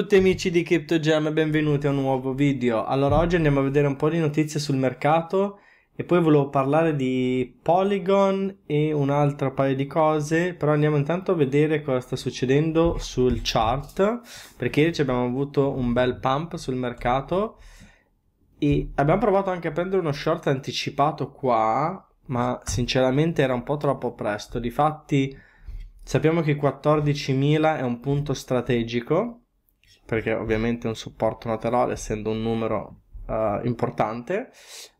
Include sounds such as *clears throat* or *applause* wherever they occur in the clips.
tutti amici di CryptoGem e benvenuti a un nuovo video. Allora oggi andiamo a vedere un po' di notizie sul mercato e poi volevo parlare di Polygon e un altro paio di cose, però andiamo intanto a vedere cosa sta succedendo sul chart, perché ieri abbiamo avuto un bel pump sul mercato e abbiamo provato anche a prendere uno short anticipato qua, ma sinceramente era un po' troppo presto, difatti... Sappiamo che 14.000 è un punto strategico perché ovviamente un supporto laterale essendo un numero uh, importante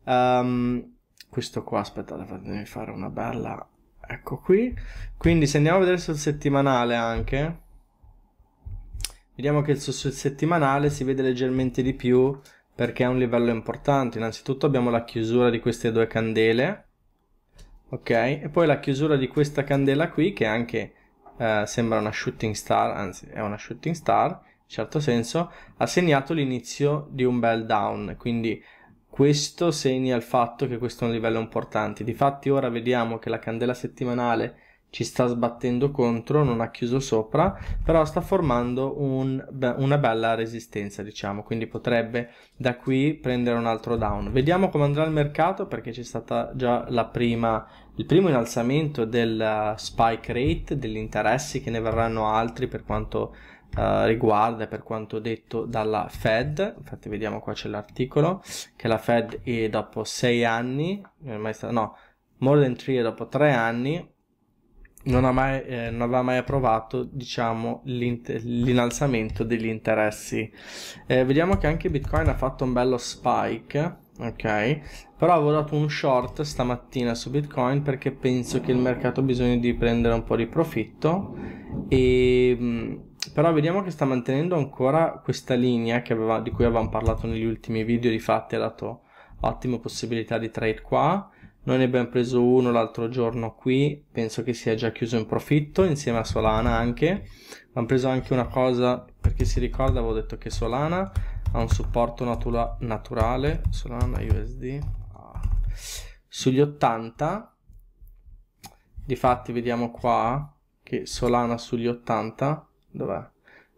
um, questo qua aspettate fatemi fare una bella ecco qui quindi se andiamo a vedere sul settimanale anche vediamo che sul settimanale si vede leggermente di più perché è un livello importante innanzitutto abbiamo la chiusura di queste due candele ok e poi la chiusura di questa candela qui che anche eh, sembra una shooting star anzi è una shooting star certo senso, ha segnato l'inizio di un bel down, quindi questo segna il fatto che questo è un livello importante. Difatti ora vediamo che la candela settimanale ci sta sbattendo contro, non ha chiuso sopra, però sta formando un, una bella resistenza, diciamo, quindi potrebbe da qui prendere un altro down. Vediamo come andrà il mercato perché c'è stato già prima, il primo innalzamento del uh, spike rate, degli interessi che ne verranno altri per quanto eh, riguarda, per quanto detto dalla Fed, infatti vediamo qua c'è l'articolo, che la Fed è dopo sei anni, stato, no, more than three dopo tre anni, non, ha mai, eh, non aveva mai approvato diciamo, l'innalzamento degli interessi. Eh, vediamo che anche Bitcoin ha fatto un bello spike, ok? Però avevo dato un short stamattina su Bitcoin perché penso che il mercato ha bisogno di prendere un po' di profitto e mm, però vediamo che sta mantenendo ancora questa linea aveva, di cui avevamo parlato negli ultimi video, di fatto ha dato ottime possibilità di trade qua, noi ne abbiamo preso uno l'altro giorno qui, penso che sia già chiuso in profitto, insieme a Solana anche, abbiamo preso anche una cosa, perché si ricorda avevo detto che Solana ha un supporto natura naturale, Solana USD, sugli 80, di difatti vediamo qua che Solana sugli 80, dov'è?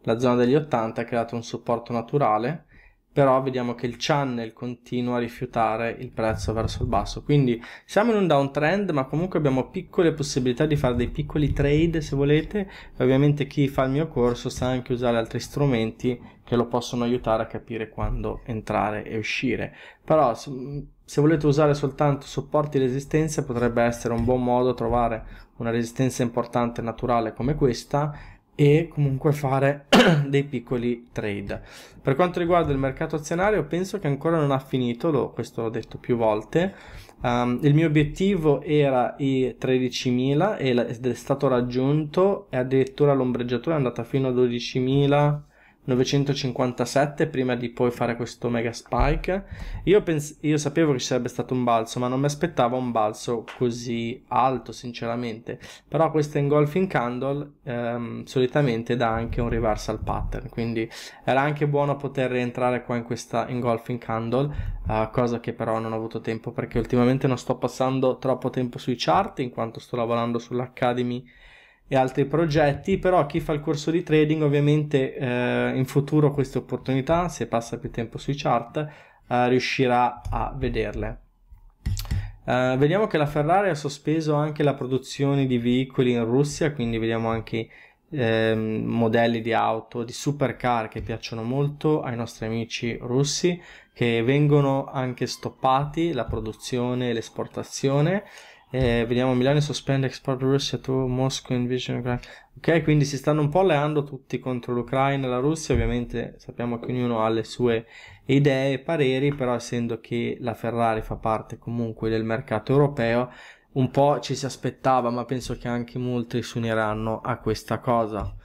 La zona degli 80 ha creato un supporto naturale, però vediamo che il channel continua a rifiutare il prezzo verso il basso quindi siamo in un downtrend ma comunque abbiamo piccole possibilità di fare dei piccoli trade se volete e ovviamente chi fa il mio corso sa anche usare altri strumenti che lo possono aiutare a capire quando entrare e uscire però se volete usare soltanto supporti e resistenze potrebbe essere un buon modo trovare una resistenza importante naturale come questa e comunque fare *clears throat* dei piccoli trade. Per quanto riguarda il mercato azionario, penso che ancora non ha finito, lo, questo l'ho detto più volte. Um, il mio obiettivo era i 13.000 ed è stato raggiunto e addirittura l'ombreggiatura è andata fino a 12.000. 957 prima di poi fare questo mega spike. Io, pens- io sapevo che ci sarebbe stato un balzo, ma non mi aspettavo un balzo così alto, sinceramente. Però questa engulfing candle ehm, solitamente dà anche un reversal pattern, quindi era anche buono poter rientrare qua in questa engulfing candle, eh, cosa che però non ho avuto tempo perché ultimamente non sto passando troppo tempo sui chart in quanto sto lavorando sull'Academy e altri progetti, però chi fa il corso di trading ovviamente eh, in futuro queste opportunità, se passa più tempo sui chart, eh, riuscirà a vederle. Eh, vediamo che la Ferrari ha sospeso anche la produzione di veicoli in Russia, quindi vediamo anche ehm, modelli di auto, di supercar che piacciono molto ai nostri amici russi, che vengono anche stoppati la produzione e l'esportazione. Eh, vediamo Milano sospende export Russia to Moscow invasion Ukraine. Ok, quindi si stanno un po' alleando tutti contro l'Ucraina e la Russia. Ovviamente sappiamo che ognuno ha le sue idee e pareri, però essendo che la Ferrari fa parte comunque del mercato europeo, un po' ci si aspettava, ma penso che anche molti si uniranno a questa cosa.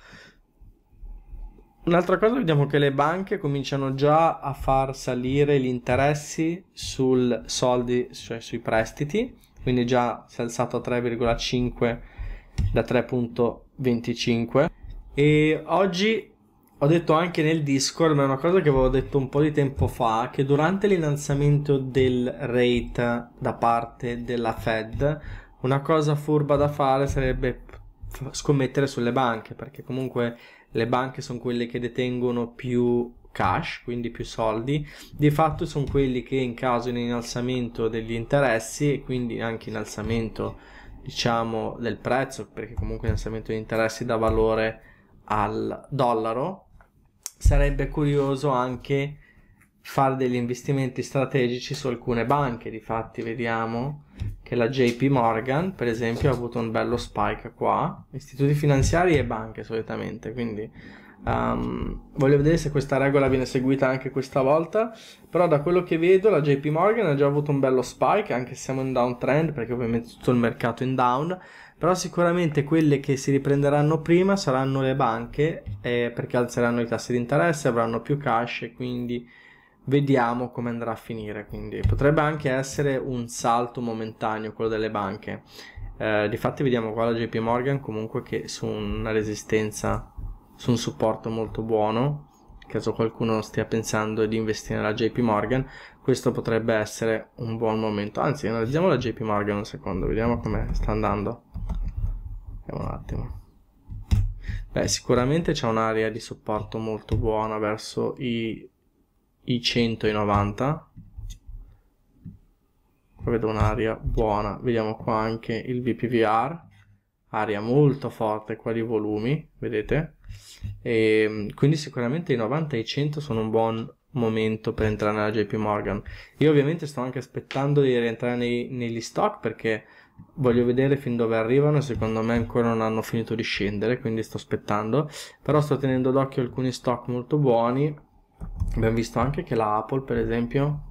Un'altra cosa, vediamo che le banche cominciano già a far salire gli interessi sul soldi, cioè sui prestiti quindi già si è alzato a 3,5 da 3.25 e oggi ho detto anche nel Discord, ma è una cosa che avevo detto un po' di tempo fa, che durante l'innalzamento del rate da parte della Fed, una cosa furba da fare sarebbe scommettere sulle banche, perché comunque le banche sono quelle che detengono più cash, quindi più soldi, di fatto sono quelli che in caso di innalzamento degli interessi e quindi anche innalzamento diciamo del prezzo, perché comunque innalzamento di interessi dà valore al dollaro, sarebbe curioso anche fare degli investimenti strategici su alcune banche, di difatti vediamo che la JP Morgan per esempio ha avuto un bello spike qua, istituti finanziari e banche solitamente, quindi Um, voglio vedere se questa regola viene seguita anche questa volta, però da quello che vedo la JP Morgan ha già avuto un bello spike, anche se siamo in downtrend, perché ovviamente tutto il mercato è in down, però sicuramente quelle che si riprenderanno prima saranno le banche, eh, perché alzeranno i tassi di interesse, avranno più cash quindi vediamo come andrà a finire. Quindi potrebbe anche essere un salto momentaneo quello delle banche. Eh, difatti vediamo qua la JP Morgan comunque che su una resistenza su un supporto molto buono caso qualcuno stia pensando di investire nella JP Morgan, questo potrebbe essere un buon momento. Anzi, analizziamo la JP Morgan un secondo, vediamo come sta andando. Vediamo un attimo. Beh, sicuramente c'è un'area di supporto molto buona verso i, i 190. Qua vedo un'area buona, vediamo qua anche il BPVR, area molto forte qua di volumi, vedete? E, ehm, quindi sicuramente i 90 e i 100 sono un buon momento per entrare nella JP Morgan. Io ovviamente sto anche aspettando di rientrare nei, negli stock perché voglio vedere fin dove arrivano, secondo me ancora non hanno finito di scendere, quindi sto aspettando, però sto tenendo d'occhio alcuni stock molto buoni. Abbiamo visto anche che la Apple, per esempio,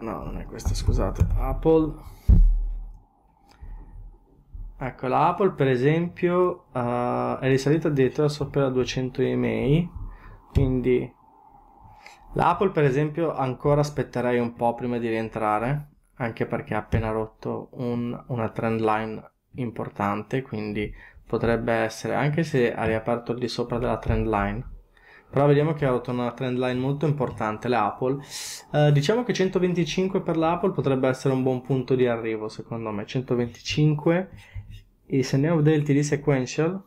no, non è questa, scusate, Apple Ecco, la Apple per esempio uh, è risalita addirittura sopra 200 EMA, quindi la Apple per esempio ancora aspetterei un po' prima di rientrare, anche perché ha appena rotto un, una trend line importante, quindi potrebbe essere, anche se ha riaperto di sopra della trend line, però vediamo che ha rotto una trend line molto importante la Apple eh, diciamo che 125 per l'Apple potrebbe essere un buon punto di arrivo secondo me 125 se il segno del td sequential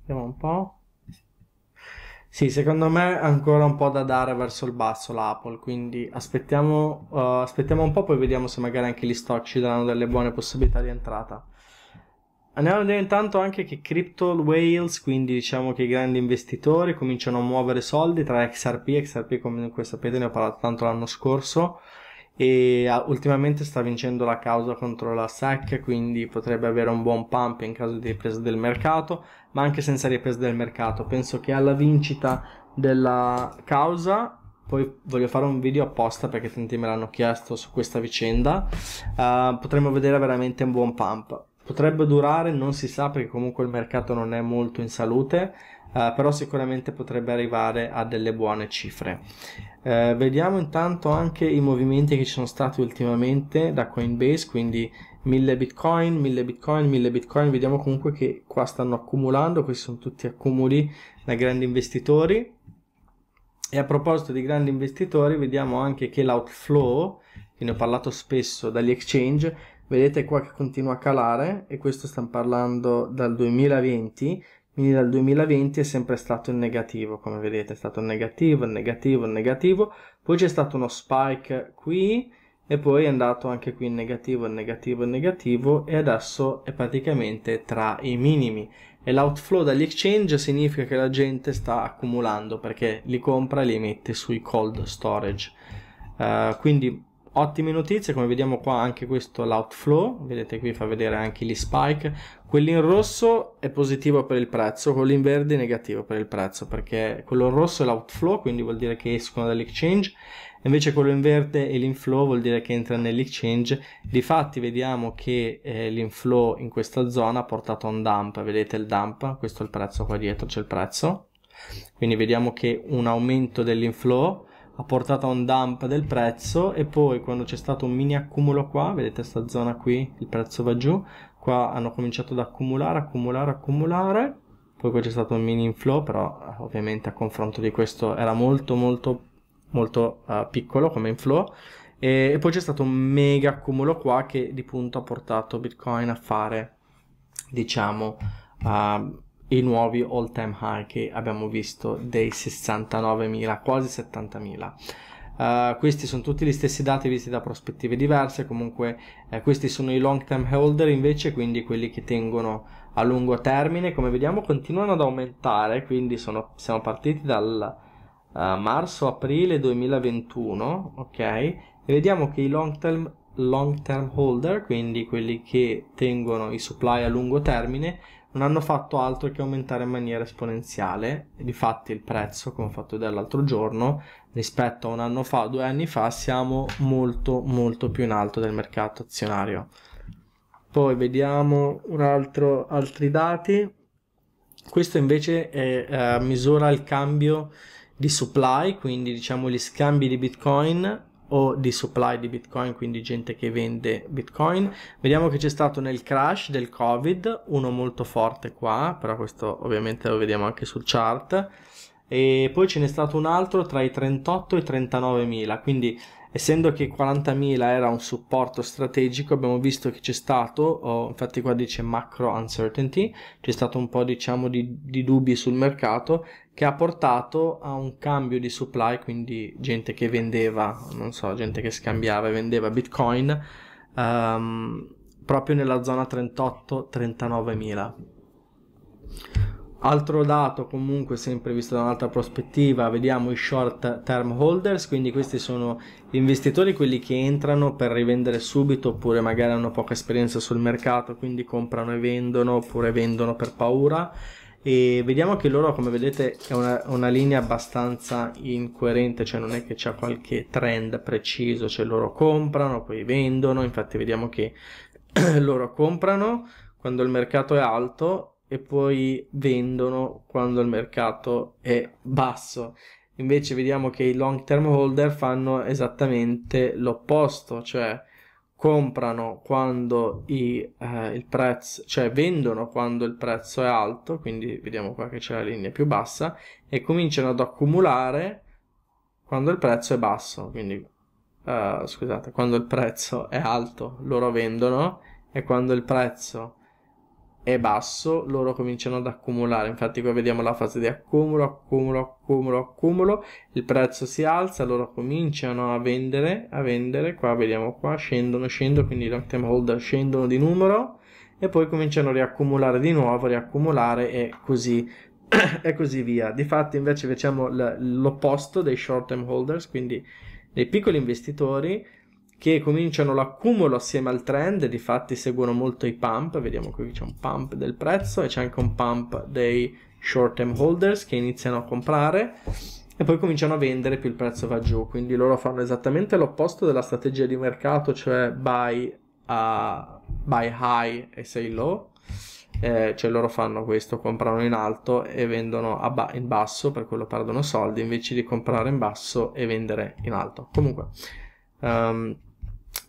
vediamo un po' sì secondo me ancora un po' da dare verso il basso l'Apple quindi aspettiamo, uh, aspettiamo un po' poi vediamo se magari anche gli stock ci danno delle buone possibilità di entrata Andiamo a vedere intanto anche che Crypto Whales, quindi diciamo che i grandi investitori cominciano a muovere soldi tra XRP, XRP come sapete ne ho parlato tanto l'anno scorso, e ah, ultimamente sta vincendo la causa contro la SEC, quindi potrebbe avere un buon pump in caso di ripresa del mercato, ma anche senza ripresa del mercato. Penso che alla vincita della causa, poi voglio fare un video apposta perché tanti me l'hanno chiesto su questa vicenda, uh, potremmo vedere veramente un buon pump. Potrebbe durare, non si sa perché comunque il mercato non è molto in salute eh, però sicuramente potrebbe arrivare a delle buone cifre. Eh, vediamo intanto anche i movimenti che ci sono stati ultimamente da Coinbase, quindi 1000 bitcoin, 1000 bitcoin, 1000 bitcoin, vediamo comunque che qua stanno accumulando, questi sono tutti accumuli da grandi investitori. E a proposito di grandi investitori, vediamo anche che l'outflow, che ne ho parlato spesso dagli exchange, vedete qua che continua a calare e questo stiamo parlando dal 2020 quindi dal 2020 è sempre stato in negativo, come vedete è stato negativo, negativo, negativo, poi c'è stato uno spike qui e poi è andato anche qui in negativo, negativo, negativo e adesso è praticamente tra i minimi e l'outflow dagli exchange significa che la gente sta accumulando perché li compra e li mette sui cold storage. Uh, quindi ottime notizie come vediamo qua anche questo l'outflow vedete qui fa vedere anche gli spike quello in rosso è positivo per il prezzo quello in verde è negativo per il prezzo perché quello in rosso è l'outflow quindi vuol dire che escono dall'exchange invece quello in verde è l'inflow vuol dire che entra nell'exchange difatti vediamo che eh, l'inflow in questa zona ha portato a un dump vedete il dump questo è il prezzo qua dietro c'è il prezzo quindi vediamo che un aumento dell'inflow ha portato a un dump del prezzo e poi quando c'è stato un mini accumulo qua, vedete questa zona qui, il prezzo va giù, qua hanno cominciato ad accumulare, accumulare, accumulare, poi qua c'è stato un mini inflow, però eh, ovviamente a confronto di questo era molto molto molto uh, piccolo come inflow e, e poi c'è stato un mega accumulo qua che di punto ha portato Bitcoin a fare diciamo uh, i nuovi all time high che abbiamo visto dei 69.000 quasi 70.000 uh, eh, questi sono tutti gli stessi dati visti da prospettive diverse comunque eh, questi sono i long term holder invece quindi quelli che tengono a lungo termine come vediamo continuano ad aumentare quindi sono, siamo partiti dal uh, marzo aprile 2021 ok e vediamo che i long term long term holder quindi quelli che tengono i supply a lungo termine non hanno fatto altro che aumentare in maniera esponenziale. Difatti il prezzo, come ho fatto vedere l'altro giorno, rispetto a un anno fa, due anni fa, siamo molto molto più in alto del mercato azionario. Poi vediamo altro, altri dati. Questo invece è, eh, misura il cambio di supply, quindi diciamo gli scambi di Bitcoin o di supply di bitcoin quindi gente che vende bitcoin vediamo che c'è stato nel crash del covid uno molto forte qua però questo ovviamente lo vediamo anche sul chart e poi ce n'è stato un altro tra i 38 e i 39 mila quindi essendo che 40.000 era un supporto strategico abbiamo visto che c'è stato oh, infatti qua dice macro uncertainty c'è stato un po' diciamo di, di dubbi sul mercato che ha portato a un cambio di supply quindi gente che vendeva non so gente che scambiava e vendeva bitcoin um, proprio nella zona 38 39.000 Altro dato comunque sempre visto da un'altra prospettiva, vediamo i short term holders, quindi questi sono gli investitori, quelli che entrano per rivendere subito oppure magari hanno poca esperienza sul mercato, quindi comprano e vendono oppure vendono per paura. E vediamo che loro come vedete è una, una linea abbastanza incoerente, cioè non è che c'è qualche trend preciso, cioè loro comprano, poi vendono, infatti vediamo che *clears throat* loro comprano quando il mercato è alto e poi vendono quando il mercato è basso. Invece vediamo che i long term holder fanno esattamente l'opposto, cioè comprano quando i, eh, il prezzo, cioè vendono quando il prezzo è alto, quindi vediamo qua che c'è la linea più bassa, e cominciano ad accumulare quando il prezzo è basso, quindi eh, scusate, quando il prezzo è alto loro vendono e quando il prezzo è è basso, loro cominciano ad accumulare, infatti qua vediamo la fase di accumulo, accumulo, accumulo, accumulo, il prezzo si alza, loro cominciano a vendere, a vendere, qua vediamo qua, scendono, scendono, quindi i long term holder scendono di numero e poi cominciano a riaccumulare di nuovo, riaccumulare e così, *clears throat* e così via. Di fatto, invece facciamo l'opposto dei short term holders, quindi dei piccoli investitori che cominciano l'accumulo assieme al trend, di fatti seguono molto i pump, vediamo qui c'è un pump del prezzo e c'è anche un pump dei short term holders che iniziano a comprare e poi cominciano a vendere più il prezzo va giù, quindi loro fanno esattamente l'opposto della strategia di mercato, cioè buy, a, buy high e sell low, eh, cioè loro fanno questo, comprano in alto e vendono ba- in basso, per quello perdono soldi, invece di comprare in basso e vendere in alto. Comunque, um,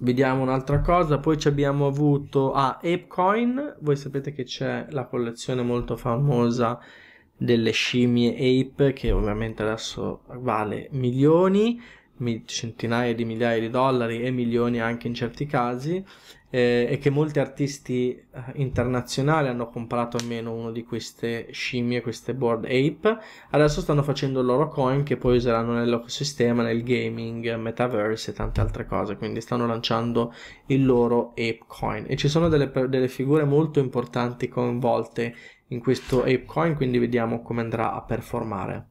Vediamo un'altra cosa, poi ci abbiamo avuto a ah, ApeCoin, voi sapete che c'è la collezione molto famosa delle scimmie ape che ovviamente adesso vale milioni centinaia di migliaia di dollari e milioni anche in certi casi eh, e che molti artisti eh, internazionali hanno comprato almeno uno di queste scimmie, queste board ape, adesso stanno facendo il loro coin che poi useranno nell'ecosistema, nel gaming, metaverse e tante altre cose, quindi stanno lanciando il loro ape coin e ci sono delle, delle figure molto importanti coinvolte in questo ape coin, quindi vediamo come andrà a performare.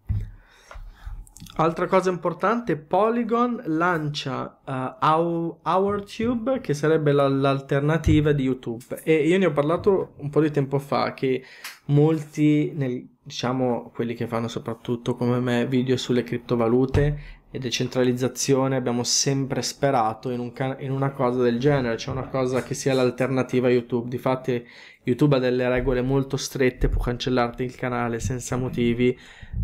Altra cosa importante, Polygon lancia uh, eh, OurTube, che sarebbe la, l'alternativa di YouTube. E io ne ho parlato un po' di tempo fa, che molti, nel, diciamo quelli che fanno soprattutto come me video sulle criptovalute, e decentralizzazione abbiamo sempre sperato in, un can- in una cosa del genere, cioè una cosa che sia l'alternativa a YouTube. Difatti YouTube ha delle regole molto strette, può cancellarti il canale senza motivi,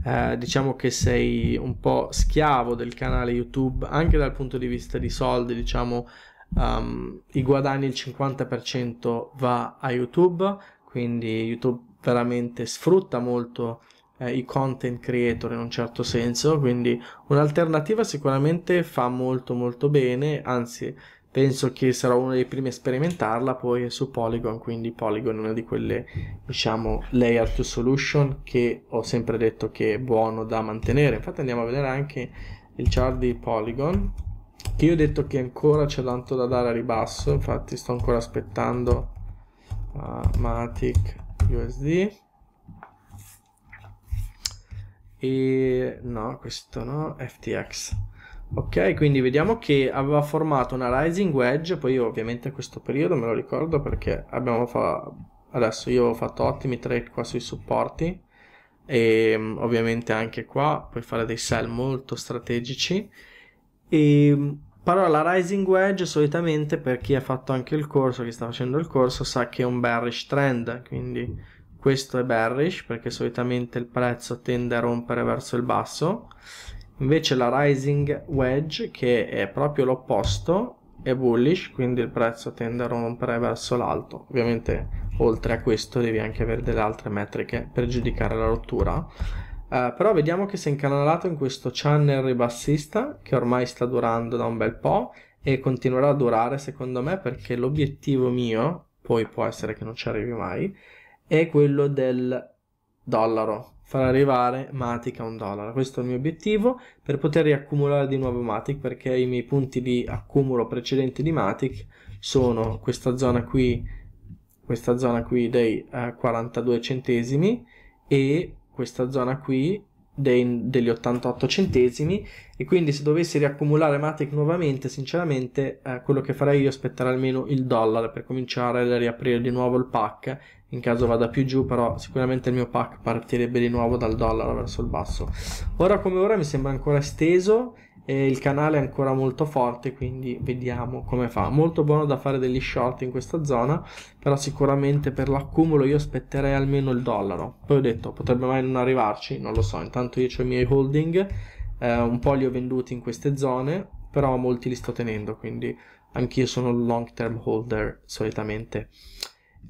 eh, diciamo che sei un po' schiavo del canale YouTube anche dal punto di vista di soldi, diciamo um, i guadagni il 50% va a YouTube, quindi YouTube veramente sfrutta molto eh, i content creator in un certo senso, quindi un'alternativa sicuramente fa molto molto bene, anzi penso che sarò uno dei primi a sperimentarla poi è su Polygon, quindi Polygon è una di quelle diciamo layer to solution che ho sempre detto che è buono da mantenere, infatti andiamo a vedere anche il chart di Polygon che io ho detto che ancora c'è tanto da dare a ribasso, infatti sto ancora aspettando uh, Matic USD e no questo no FTX ok quindi vediamo che aveva formato una rising wedge poi io ovviamente questo periodo me lo ricordo perché abbiamo fatto adesso io ho fatto ottimi trade qua sui supporti e mm, ovviamente anche qua puoi fare dei sell molto strategici e mm, però la rising wedge solitamente per chi ha fatto anche il corso chi sta facendo il corso sa che è un bearish trend quindi questo è bearish perché solitamente il prezzo tende a rompere verso il basso invece la rising wedge che è proprio l'opposto è bullish quindi il prezzo tende a rompere verso l'alto ovviamente oltre a questo devi anche avere delle altre metriche per giudicare la rottura Uh, però vediamo che si è incanalato in questo channel ribassista che ormai sta durando da un bel po' e continuerà a durare secondo me perché l'obiettivo mio, poi può essere che non ci arrivi mai, è quello del dollaro, far arrivare Matic a un dollaro. Questo è il mio obiettivo per poter riaccumulare di nuovo Matic perché i miei punti di accumulo precedenti di Matic sono questa zona qui, questa zona qui dei eh, 42 centesimi e questa zona qui dei, degli 88 centesimi e quindi se dovessi riaccumulare Matic nuovamente sinceramente eh, quello che farei io aspetterà almeno il dollaro per cominciare a riaprire di nuovo il pack in caso vada più giù però sicuramente il mio pack partirebbe di nuovo dal dollaro verso il basso ora come ora mi sembra ancora esteso e il canale è ancora molto forte quindi vediamo come fa molto buono da fare degli short in questa zona però sicuramente per l'accumulo io aspetterei almeno il dollaro poi ho detto potrebbe mai non arrivarci non lo so intanto io ho i miei holding eh, un po' li ho venduti in queste zone però molti li sto tenendo quindi anch'io sono long term holder solitamente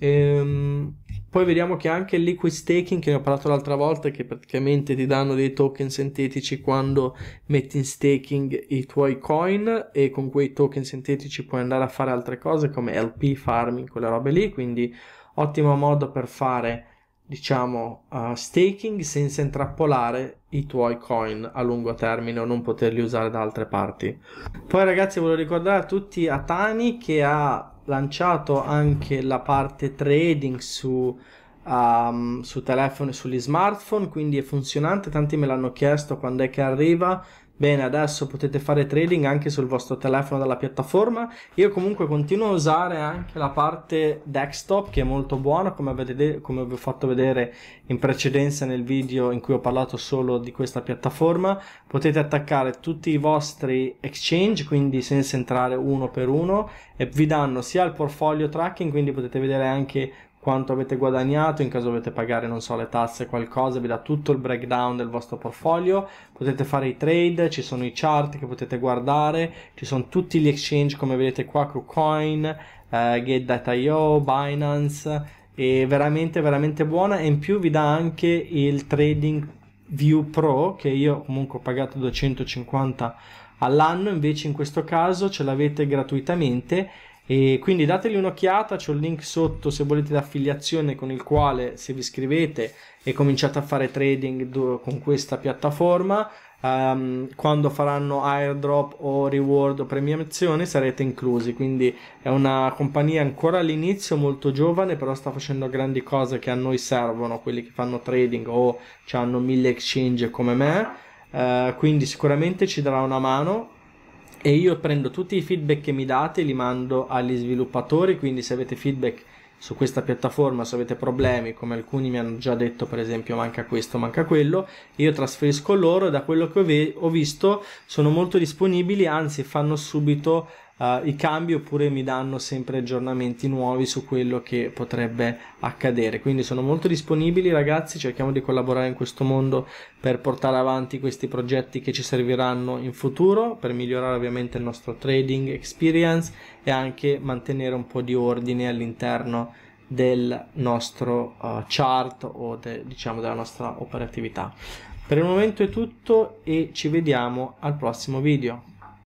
Ehm, poi vediamo che anche il liquid staking, che ne ho parlato l'altra volta, che praticamente ti danno dei token sintetici quando metti in staking i tuoi coin e con quei token sintetici puoi andare a fare altre cose come LP, farming, quelle robe lì, quindi ottimo modo per fare diciamo uh, staking senza intrappolare i tuoi coin a lungo termine o non poterli usare da altre parti poi ragazzi voglio ricordare a tutti Atani che ha lanciato anche la parte trading su, um, su telefono e sugli smartphone, quindi è funzionante, tanti me l'hanno chiesto quando è che arriva, Bene, adesso potete fare trading anche sul vostro telefono dalla piattaforma. Io comunque continuo a usare anche la parte desktop che è molto buona, come, vedete, come vi ho fatto vedere in precedenza nel video in cui ho parlato solo di questa piattaforma. Potete attaccare tutti i vostri exchange, quindi senza entrare uno per uno, e vi danno sia il portfolio tracking, quindi potete vedere anche quanto avete guadagnato, in caso dovete pagare, non so, le tasse, qualcosa, vi dà tutto il breakdown del vostro portfolio, potete fare i trade, ci sono i chart che potete guardare, ci sono tutti gli exchange come vedete qua, KuCoin, eh, GetData.io, Binance, è veramente veramente buona e in più vi dà anche il Trading View Pro che io comunque ho pagato 250 all'anno, invece in questo caso ce l'avete gratuitamente e quindi dategli un'occhiata, c'è un link sotto se volete l'affiliazione con il quale se vi iscrivete e cominciate a fare trading con questa piattaforma, um, quando faranno airdrop o reward o premiazione sarete inclusi. Quindi è una compagnia ancora all'inizio, molto giovane, però sta facendo grandi cose che a noi servono, quelli che fanno trading o hanno mille exchange come me. Uh, quindi sicuramente ci darà una mano e io prendo tutti i feedback che mi date, li mando agli sviluppatori, quindi se avete feedback su questa piattaforma, se avete problemi, come alcuni mi hanno già detto, per esempio manca questo, manca quello, io trasferisco loro e da quello che ho, visto sono molto disponibili, anzi fanno subito uh, i cambi oppure mi danno sempre aggiornamenti nuovi su quello che potrebbe accadere. Quindi sono molto disponibili ragazzi, cerchiamo di collaborare in questo mondo per portare avanti questi progetti che ci serviranno in futuro, per migliorare ovviamente il nostro trading experience e anche mantenere un po' di ordine all'interno del nostro uh, chart o de, diciamo della nostra operatività. Per il momento è tutto e ci vediamo al prossimo video.